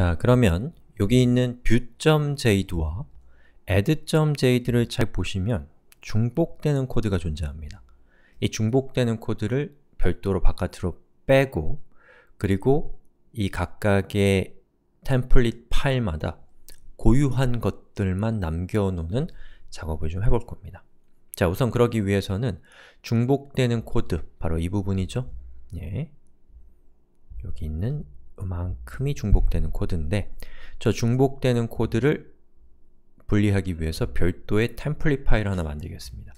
자, 그러면 여기 있는 v 뷰.jade와 add.jade를 잘 보시면 중복되는 코드가 존재합니다. 이 중복되는 코드를 별도로 바깥으로 빼고 그리고 이 각각의 템플릿 파일마다 고유한 것들만 남겨놓는 작업을 좀 해볼 겁니다. 자, 우선 그러기 위해서는 중복되는 코드, 바로 이 부분이죠. 예. 여기 있는 요만큼이 중복되는 코드인데 저 중복되는 코드를 분리하기 위해서 별도의 템플릿 파일 하나 만들겠습니다.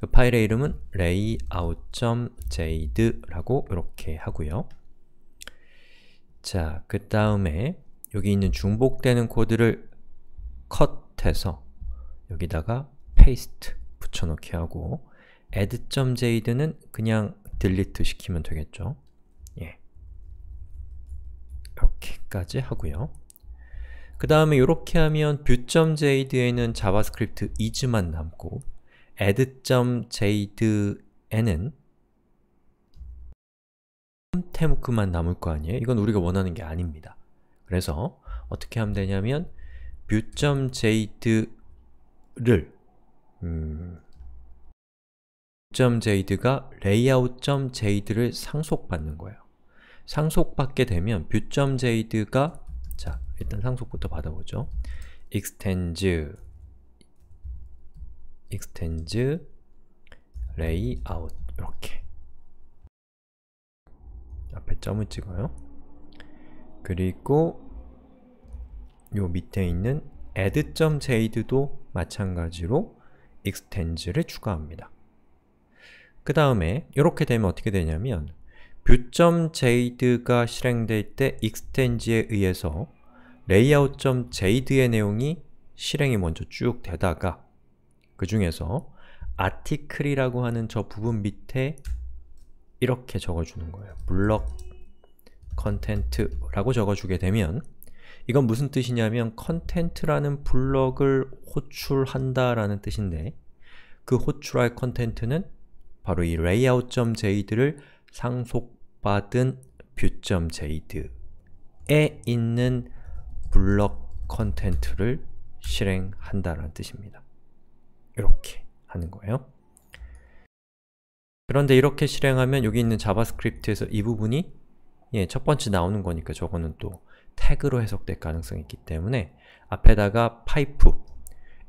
그 파일의 이름은 layout.jade라고 이렇게 하고요. 자, 그 다음에 여기 있는 중복되는 코드를 컷해서 여기다가 paste 붙여넣기 하고 add.jade는 그냥 delete 시키면 되겠죠. 까지 하고요. 그 다음에 이렇게 하면 뷰 u e j d 에는 자바스크립트 is만 남고 add.jd에는 템템크만 남을 거 아니에요? 이건 우리가 원하는 게 아닙니다. 그래서 어떻게 하면 되냐면 뷰 u e j d 를 음, .jd가 layout.jd를 상속받는 거예요. 상속받게 되면 뷰점제이드가 자, 일단 상속부터 받아보죠. extends extends layout 이렇게 앞에 점을 찍어요. 그리고 요 밑에 있는 add.jade도 마찬가지로 extend를 추가합니다. 그 다음에 이렇게 되면 어떻게 되냐면 뷰.jade가 실행될 때 extend에 의해서 layout.jade의 내용이 실행이 먼저 쭉 되다가 그 중에서 article이라고 하는 저 부분 밑에 이렇게 적어주는 거예요. 블럭 컨텐트라고 적어주게 되면 이건 무슨 뜻이냐면 컨텐트라는 블럭을 호출한다라는 뜻인데 그 호출할 컨텐트는 바로 이 layout.jade를 상속 받은 뷰.제이드에 있는 블럭 컨텐트를 실행한다는 라 뜻입니다. 이렇게 하는 거예요. 그런데 이렇게 실행하면 여기 있는 자바스크립트에서 이 부분이 예, 첫 번째 나오는 거니까 저거는 또 태그로 해석될 가능성이 있기 때문에 앞에다가 파이프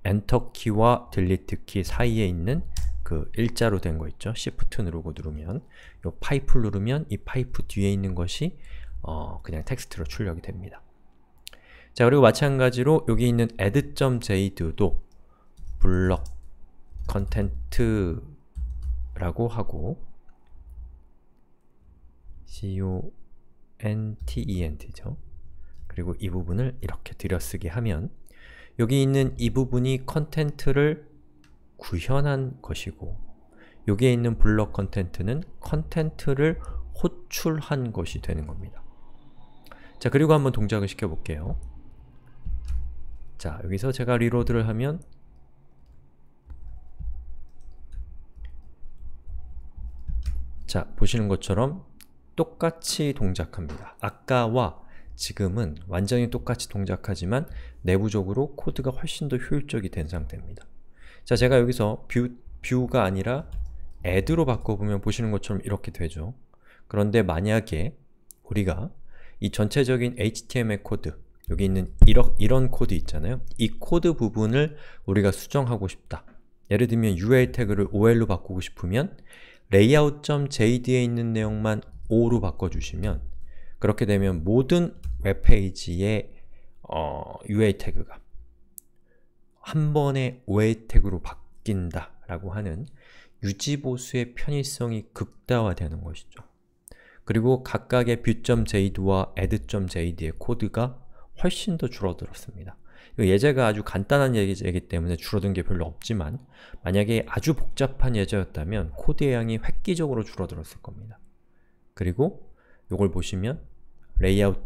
엔터키와 딜리트키 사이에 있는 그 일자로 된 거 있죠? Shift 누르고 그 누르면 이 파이프 누르면 이 파이프 뒤에 있는 것이 어 그냥 텍스트로 출력이 됩니다. 자 그리고 마찬가지로 여기 있는 a d d j d 도 블럭 컨텐트라고 하고 content죠. 그리고 이 부분을 이렇게 들여쓰기 하면 여기 있는 이 부분이 컨텐트를 구현한 것이고 여기에 있는 블럭 컨텐트는 컨텐트를 호출한 것이 되는 겁니다. 자, 그리고 한번 동작을 시켜볼게요. 자, 여기서 제가 리로드를 하면 자, 보시는 것처럼 똑같이 동작합니다. 아까와 지금은 완전히 똑같이 동작하지만 내부적으로 코드가 훨씬 더 효율적이 된 상태입니다. 자 제가 여기서 뷰, 뷰가 아니라 add로 바꿔보면 보시는 것처럼 이렇게 되죠. 그런데 만약에 우리가 이 전체적인 HTML 코드 여기 있는 이러, 이런 코드 있잖아요. 이 코드 부분을 우리가 수정하고 싶다. 예를 들면 UL 태그를 OL로 바꾸고 싶으면 layout.jd에 있는 내용만 O로 바꿔주시면 그렇게 되면 모든 웹페이지의 어, UA 태그가 한 번의 오혜택으로 바뀐다라고 하는 유지보수의 편의성이 극대화되는 것이죠. 그리고 각각의 뷰.jd와 add.jd의 코드가 훨씬 더 줄어들었습니다. 예제가 아주 간단한 예제이기 때문에 줄어든 게 별로 없지만 만약에 아주 복잡한 예제였다면 코드의 양이 획기적으로 줄어들었을 겁니다. 그리고 이걸 보시면 레이아웃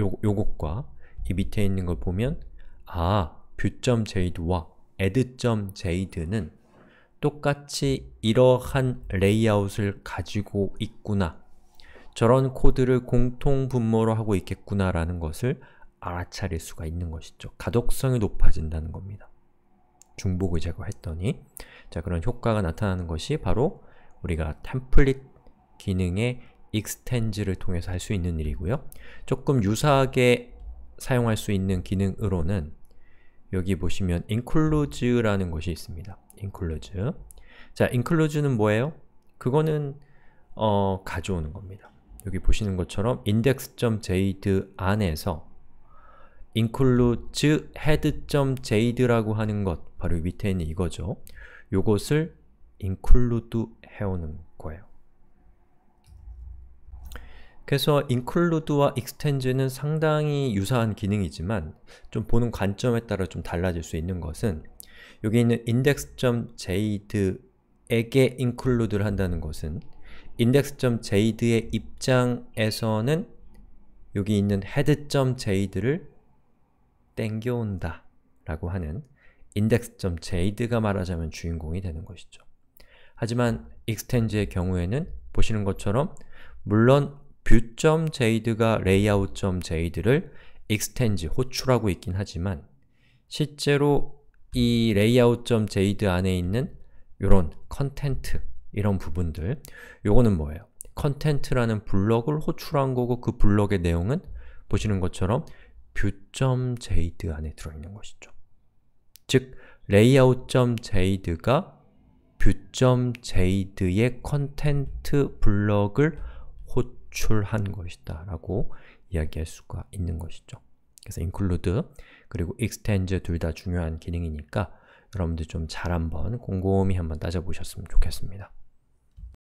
요, 요것과 이 밑에 있는 걸 보면 아, 뷰.jade와 add.jade는 똑같이 이러한 레이아웃을 가지고 있구나 저런 코드를 공통 분모로 하고 있겠구나 라는 것을 알아차릴 수가 있는 것이죠. 가독성이 높아진다는 겁니다. 중복을 제거했더니 자 그런 효과가 나타나는 것이 바로 우리가 템플릿 기능의 익스텐즈를 통해서 할 수 있는 일이고요. 조금 유사하게 사용할 수 있는 기능으로는 여기 보시면 include라는 것이 있습니다. include 자, include는 뭐예요? 그거는 어, 가져오는 겁니다. 여기 보시는 것처럼 i n d e x j d 안에서 i n c l u d e h e a d j d 라고 하는 것 바로 밑에 있는 이거죠. 요것을 include 해오는 그래서 include와 extend는 상당히 유사한 기능이지만 좀 보는 관점에 따라 좀 달라질 수 있는 것은 여기 있는 index.jade에게 include를 한다는 것은 index.jade의 입장에서는 여기 있는 head.jade를 땡겨온다 라고 하는 index.jade가 말하자면 주인공이 되는 것이죠. 하지만 extend의 경우에는 보시는 것처럼 물론 뷰.jade가 레이아웃 u t j a d e 를 extend, 호출하고 있긴 하지만 실제로 이레이아웃 u t j a d e 안에 있는 이런 컨텐트, 이런 부분들 요거는 뭐예요? 컨텐트라는 블럭을 호출한 거고 그 블럭의 내용은 보시는 것처럼 뷰.jade 안에 들어있는 것이죠. 즉, 레이아웃 u t j a d e 가 뷰.jade의 컨텐트 블럭을 도출한 것이다 라고 이야기할 수가 있는 것이죠. 그래서 include 그리고 extend 둘다 중요한 기능이니까 여러분들 좀 잘 한번 곰곰이 한번 따져보셨으면 좋겠습니다.